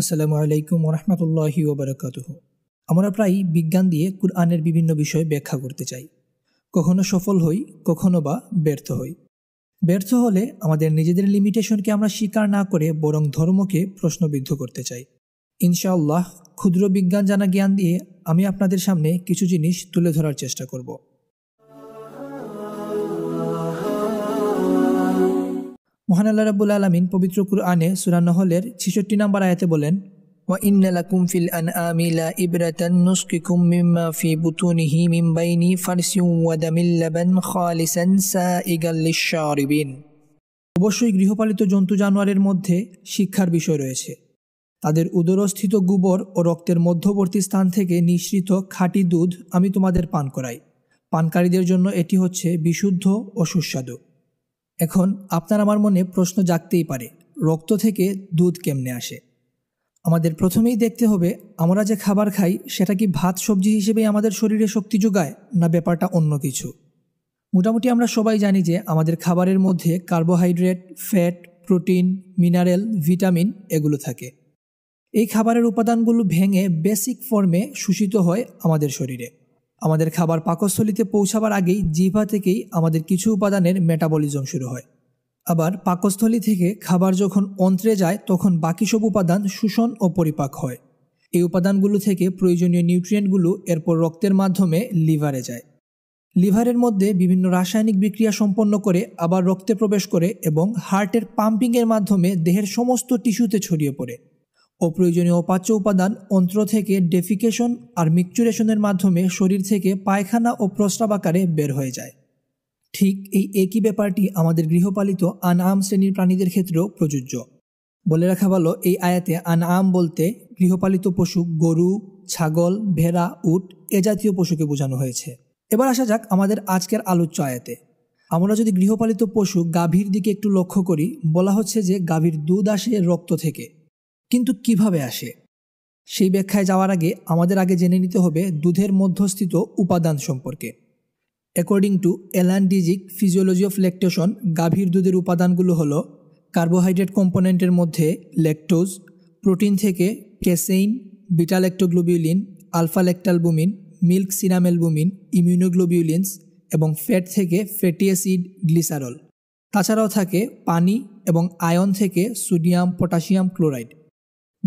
আসসালামু আলাইকুম রহমতুল্লাহি ওবরাকাতুহ আমরা প্রায়ই বিজ্ঞান দিয়ে কুরআনের বিভিন্ন বিষয় ব্যাখ্যা করতে চাই কখনো সফল হই কখনো বা ব্যর্থ হই ব্যর্থ হলে আমাদের নিজেদের লিমিটেশনকে আমরা স্বীকার না করে বরং ধর্মকে প্রশ্নবিদ্ধ করতে চাই ইনশাআল্লাহ ক্ষুদ্র বিজ্ঞান জানা জ্ঞান দিয়ে আমি আপনাদের সামনে কিছু জিনিস তুলে ধরার চেষ্টা করব মহান আল্লাহ রাবুল আলমিন পবিত্র কুরআনে হলের ছেষট্টি নাম্বার আয়াতে বলেন وإن لكم অবশ্যই গৃহপালিত জন্তু জানোয়ারের মধ্যে শিক্ষার বিষয় রয়েছে তাদের উদরস্থিত গোবর ও রক্তের মধ্যবর্তী স্থান থেকে নিঃসৃত খাঁটি দুধ আমি তোমাদের পান করাই পানকারীদের জন্য এটি হচ্ছে বিশুদ্ধ ও সুস্বাদু এখন আপনার আমার মনে প্রশ্ন জাগতেই পারে রক্ত থেকে দুধ কেমনে আসে আমাদের প্রথমেই দেখতে হবে আমরা যে খাবার খাই সেটা কি ভাত সবজি হিসেবেই আমাদের শরীরে শক্তি যোগায় না ব্যাপারটা অন্য কিছু মোটামুটি আমরা সবাই জানি যে আমাদের খাবারের মধ্যে carbohydrate fat protein mineral vitamin এগুলো থাকে এই খাবারের উপাদানগুলো ভেঙে বেসিক ফর্মে শোষিত হয় আমাদের শরীরে আমাদের খাবার পাকস্থলিতে পৌঁছাবার আগেই জিভা থেকেই আমাদের কিছু উপাদানের মেটাবলিজম শুরু হয় আবার পাকস্থলী থেকে খাবার যখন অন্ত্রে যায় তখন বাকি সব উপাদান শোষণ ও পরিপাক হয় এই উপাদানগুলো থেকে প্রয়োজনীয় নিউট্রিয়েন্টগুলো এরপর রক্তের মাধ্যমে লিভারে যায় লিভারের মধ্যে বিভিন্ন রাসায়নিক বিক্রিয়া সম্পন্ন করে আবার রক্তে প্রবেশ করে এবং হার্টের পাম্পিংয়ের মাধ্যমে দেহের সমস্ত টিস্যুতে ছড়িয়ে পড়ে প্রয়োজনীয় অপাচ্য উপাদান অন্ত্র থেকে ডেফিকেশন আর মিকচুরেশনের মাধ্যমে শরীর থেকে পায়খানা ও প্রস্রাব আকারে বের হয়ে যায় ঠিক এই একই ব্যাপারটি আমাদের গৃহপালিত আনআম শ্রেণীর প্রাণীদের ক্ষেত্রেও প্রযোজ্য বলে রাখা ভালো এই আয়াতে আন আম বলতে গৃহপালিত পশু গরু ছাগল ভেড়া উট এ জাতীয় পশুকে বোঝানো হয়েছে এবার আসা যাক আমাদের আজকের আলোচ্য আয়াতে আমরা যদি গৃহপালিত পশু গাভীর দিকে একটু লক্ষ্য করি বলা হচ্ছে যে গাভীর দুধ আসে রক্ত থেকে কিন্তু কিভাবে আসে সেই ব্যাখ্যায় যাওয়ার আগে আমাদের আগে জেনে নিতে হবে দুধের মধ্যস্থিত উপাদান সম্পর্কে অ্যাকর্ডিং টু ডিজিক ফিজিওলজি অফ ল্যাকটেশন গাভীর দুধের উপাদানগুলো হলো কার্বোহাইড্রেট কম্পোনেন্টের মধ্যে ল্যাকটোজ প্রোটিন থেকে ক্যাসেইন বিটালেক্টোগ্লোবিউলিন আলফালেক্টালবুমিন মিল্ক সিনামেলবুমিন ইমিউনোগ্লোবিউলিনস এবং ফ্যাট থেকে ফ্যাটি অ্যাসিড গ্লিসারল তাছাড়াও থাকে পানি এবং আয়ন থেকে সোডিয়াম পটাশিয়াম ক্লোরাইড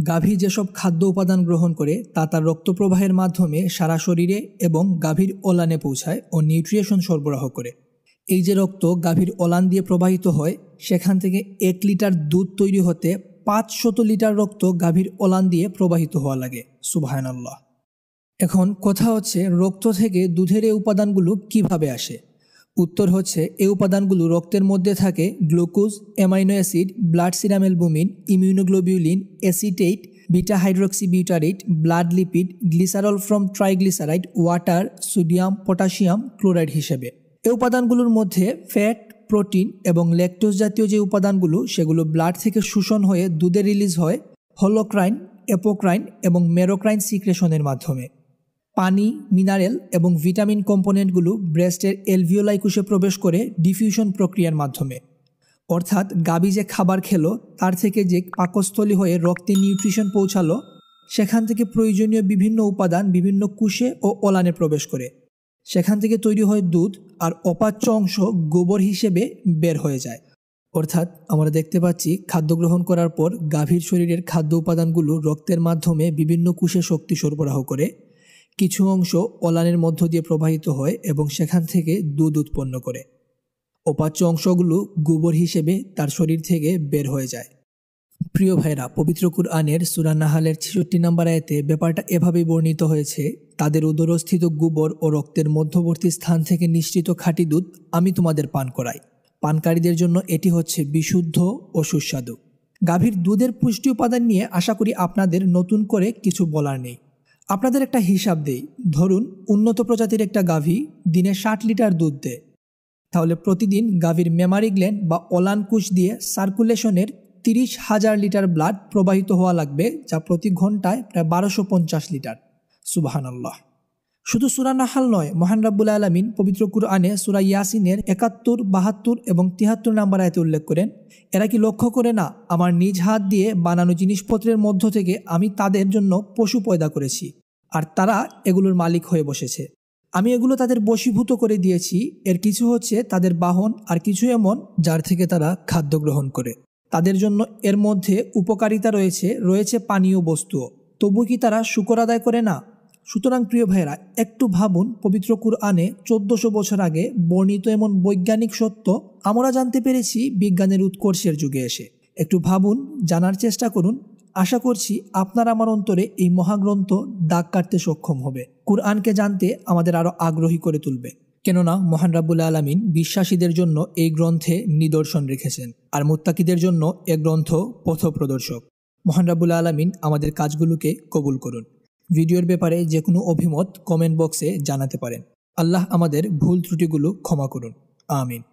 গাভী যেসব খাদ্য উপাদান গ্রহণ করে তা তার রক্তপ্রবাহের মাধ্যমে সারা শরীরে এবং গাভীর ওলানে পৌঁছায় ও নিউট্রিয়েশন সরবরাহ করে এই যে রক্ত গাভীর ওলান দিয়ে প্রবাহিত হয় সেখান থেকে এক লিটার দুধ তৈরি হতে পাঁচশত লিটার রক্ত গাভীর ওলান দিয়ে প্রবাহিত হওয়া লাগে সুবাহনাল্লাহ এখন কথা হচ্ছে রক্ত থেকে দুধের এই উপাদানগুলো কিভাবে আসে উত্তর হচ্ছে এই উপাদানগুলো রক্তের মধ্যে থাকে glucose amino acid blood serum albumin immunoglobulin acetate beta hydroxybutyrate blood lipid glycerol from triglyceride water sodium potassium chloride হিসেবে এই উপাদানগুলোর মধ্যে ফ্যাট প্রোটিন এবং ল্যাকটোজ জাতীয় যে উপাদানগুলো সেগুলো ব্লাড থেকে শোষণ হয়ে দুধে রিলিজ হয় হলোক্রাইন অ্যাপোক্রাইন এবং মেরোক্রাইন সিক্রেশনের মাধ্যমে পানি মিনারেল এবং ভিটামিন কম্পোনেন্টগুলো ব্রেস্টের এলভিওলাই প্রবেশ করে ডিফিউশন প্রক্রিয়ার মাধ্যমে অর্থাৎ গাবি যে খাবার খেলো তার থেকে যে পাকস্থলী হয়ে রক্তে নিউট্রিশন পৌঁছালো সেখান থেকে প্রয়োজনীয় বিভিন্ন উপাদান বিভিন্ন কুশে ও ওলানে প্রবেশ করে সেখান থেকে তৈরি হয় দুধ আর অপাচ্য অংশ গোবর হিসেবে বের হয়ে যায় অর্থাৎ আমরা দেখতে পাচ্ছি খাদ্য গ্রহণ করার পর গাভীর শরীরের খাদ্য উপাদানগুলো রক্তের মাধ্যমে বিভিন্ন কুশে শক্তি সরবরাহ করে কিছু অংশ অলানের মধ্য দিয়ে প্রবাহিত হয় এবং সেখান থেকে দুধ উৎপন্ন করে অপাচ্য অংশগুলো গোবর হিসেবে তার শরীর থেকে বের হয়ে যায় প্রিয় ভাইরা পবিত্র কুরআনের সুরানাহালের ছেষট্টি নম্বর আয়তে ব্যাপারটা এভাবেই বর্ণিত হয়েছে তাদের উদরস্থিত গোবর ও রক্তের মধ্যবর্তী স্থান থেকে নিশ্চিত খাঁটি দুধ আমি তোমাদের পান করাই পানকারীদের জন্য এটি হচ্ছে বিশুদ্ধ ও সুস্বাদু গাভীর দুধের পুষ্টি উপাদান নিয়ে আশা করি আপনাদের নতুন করে কিছু বলার নেই আপনাদের একটা হিসাব দেই ধরুন উন্নত প্রজাতির একটা গাভী দিনে ষাট লিটার দুধ দেয় তাহলে প্রতিদিন গাভীর মেমারি গ্ল্যান্ড বা অলানকুশ দিয়ে সার্কুলেশনের তিরিশ হাজার লিটার ব্লাড প্রবাহিত হওয়া লাগবে যা প্রতি ঘন্টায় প্রায় বারোশো পঞ্চাশ লিটার সুবাহানাল্লাহ শুধু সুরা নাহাল নয় মহান রাব্বুল আলমিন পবিত্র কুরআনে সুরা ইয়াসিনের একাত্তর বাহাত্তর এবং তিহাত্তর নাম্বার আয়তে উল্লেখ করেন এরা কি লক্ষ্য করে না আমার নিজ হাত দিয়ে বানানো জিনিসপত্রের মধ্য থেকে আমি তাদের জন্য পশু পয়দা করেছি আর তারা এগুলোর মালিক হয়ে বসেছে আমি এগুলো তাদের বশীভূত করে দিয়েছি এর কিছু হচ্ছে তাদের বাহন আর কিছু এমন যার থেকে তারা খাদ্য গ্রহণ করে তাদের জন্য এর মধ্যে উপকারিতা রয়েছে রয়েছে পানীয় বস্তুও তবু কি তারা শুকর আদায় করে না সুতরাং প্রিয় ভাইয়েরা একটু ভাবুন পবিত্র কুরআনে চোদ্দশো বছর আগে বর্ণিত এমন বৈজ্ঞানিক সত্য আমরা জানতে পেরেছি বিজ্ঞানের উৎকর্ষের যুগে এসে একটু ভাবুন জানার চেষ্টা করুন আশা করছি আপনার আমার অন্তরে এই মহাগ্রন্থ দাগ কাটতে সক্ষম হবে কুরআনকে জানতে আমাদের আরও আগ্রহী করে তুলবে কেননা মহান রাবুল আলমিন বিশ্বাসীদের জন্য এই গ্রন্থে নিদর্শন রেখেছেন আর মুত্তাকিদের জন্য এ গ্রন্থ পথ প্রদর্শক মহান রাবুল আলমিন আমাদের কাজগুলোকে কবুল করুন ভিডিওর ব্যাপারে যে কোনো অভিমত কমেন্ট বক্সে জানাতে পারেন আল্লাহ আমাদের ভুল ত্রুটিগুলো ক্ষমা করুন আমিন